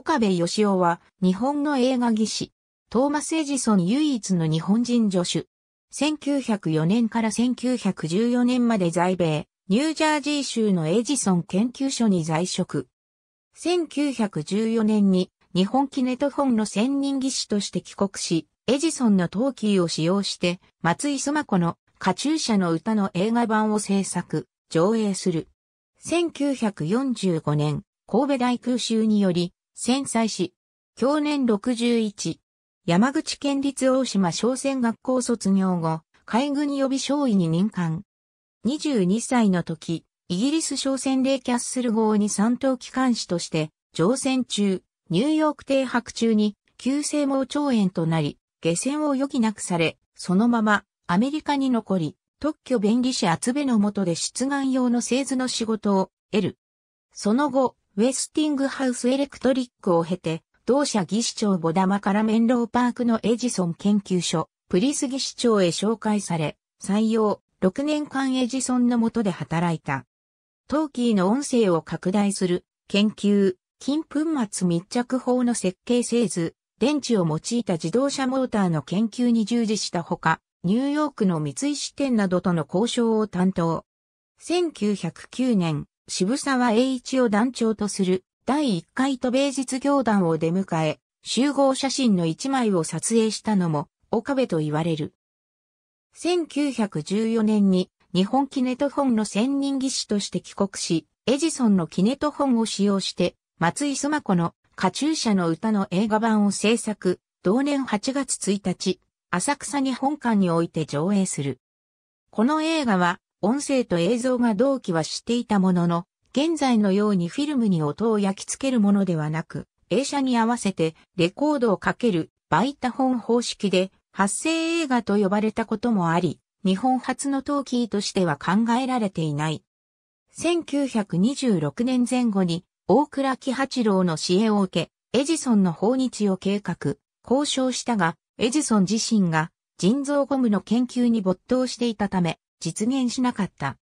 岡部義雄は日本の映画技師。トーマス・エジソン唯一の日本人助手。1904年から1914年まで在米、ニュージャージー州のエジソン研究所に在職。1914年に日本キネトフォンの専任技師として帰国し、エジソンのトーキーを使用して、松井須磨子のカチューシャの歌の映画版を制作、上映する。1945年、神戸大空襲により、戦災し、去年61、山口県立大島商船学校卒業後、海軍予備少尉に任官。22歳の時、イギリス商船レイキャッスル号に三等機関士として、乗船中、ニューヨーク停泊中に、急性盲腸炎となり、下船を余儀なくされ、そのまま、アメリカに残り、特許便利士厚部の下で出願用の製図の仕事を得る。その後、ウェスティングハウスエレクトリックを経て、同社技師長ボダマからメンローパークのエジソン研究所、プリス技師長へ紹介され、採用、6年間エジソンの下で働いた。トーキーの音声を拡大する、研究、金粉末密着法の設計製図、電池を用いた自動車モーターの研究に従事したほか、ニューヨークの三井支店などとの交渉を担当。1909年、渋沢栄一を団長とする第1回都米実業団を出迎え、集合写真の1枚を撮影したのも岡部と言われる。1914年に日本キネト本の専任技師として帰国し、エジソンのキネト本を使用して、松井須磨子のカチューシャの歌の映画版を制作、同年8月1日、浅草に本館において上映する。この映画は音声と映像が同期はしていたものの、現在のようにフィルムに音を焼き付けるものではなく、映写に合わせてレコードをかけるバイタ本方式で発声映画と呼ばれたこともあり、日本初のトーキーとしては考えられていない。1926年前後に大倉喜八郎の支援を受け、エジソンの訪日を計画、交渉したが、エジソン自身が腎臓ゴムの研究に没頭していたため、実現しなかった。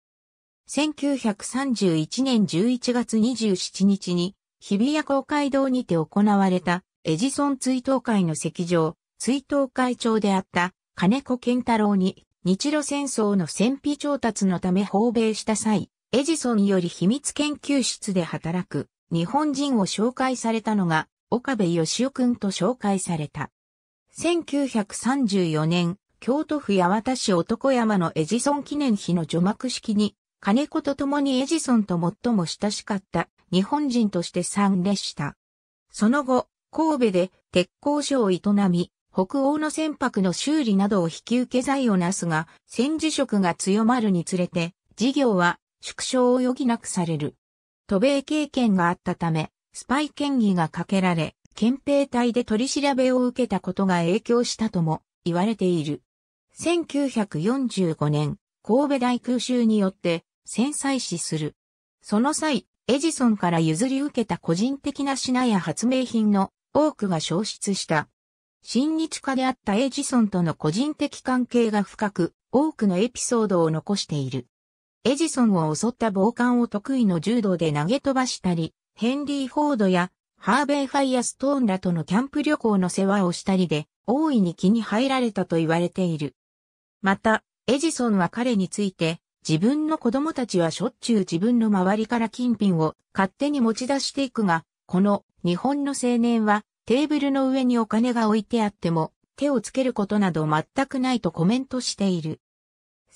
1931年11月27日に日比谷公会堂にて行われたエジソン追悼会の席上、追悼会長であった金子健太郎に日露戦争の戦費調達のため訪米した際、エジソンより秘密研究室で働く日本人を紹介されたのが岡部義雄君と紹介された。1934年京都府八幡市男山のエジソン記念碑の除幕式に、金子と共にエジソンと最も親しかった日本人として参列した。その後、神戸で鉄工所を営み、北欧の船舶の修理などを引き受け財をなすが、戦時色が強まるにつれて、事業は縮小を余儀なくされる。渡米経験があったため、スパイ権疑がかけられ、憲兵隊で取り調べを受けたことが影響したとも言われている。1945年、神戸大空襲によって、戦災死する。その際、エジソンから譲り受けた個人的な品や発明品の多くが消失した。親日家であったエジソンとの個人的関係が深く、多くのエピソードを残している。エジソンを襲った暴漢を得意の柔道で投げ飛ばしたり、ヘンリー・フォードやハーベイ・ファイアストーンらとのキャンプ旅行の世話をしたりで、大いに気に入られたと言われている。また、エジソンは彼について、自分の子供たちはしょっちゅう自分の周りから金品を勝手に持ち出していくが、この日本の青年はテーブルの上にお金が置いてあっても手をつけることなど全くないとコメントしている。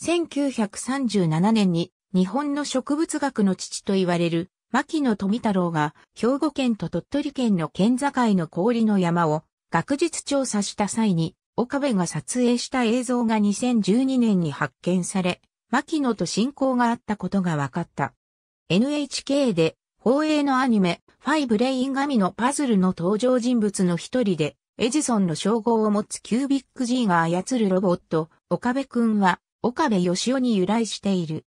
1937年に日本の植物学の父と言われる牧野富太郎が兵庫県と鳥取県の県境の氷の山を学術調査した際に岡部が撮影した映像が2012年に発見され、牧野と親交があったことが分かった。NHK で放映のアニメ、ファイブレイン神のパズルの登場人物の一人で、エジソンの称号を持つキュービック G が操るロボット、岡部くんは、岡部義雄に由来している。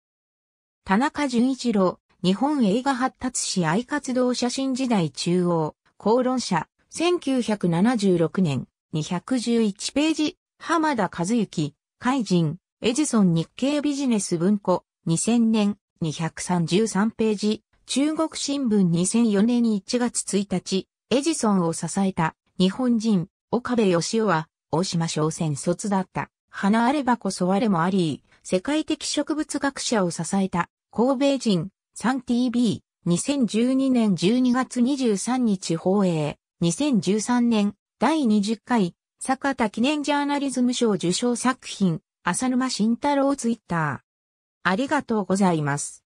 田中淳一郎、日本映画発達史愛活動写真時代中央、公論者、1976年。211ページ、浜田和幸、海人、エジソン日経ビジネス文庫、2000年、233ページ、中国新聞2004年1月1日、エジソンを支えた日本人、岡部義夫は、大島商船卒だった。花あればこそ我もあり、世界的植物学者を支えた、神戸人、3TV、2012年12月23日放映、2013年第20回、坂田記念ジャーナリズム賞受賞作品、浅沼慎太郎ツイッター。ありがとうございます。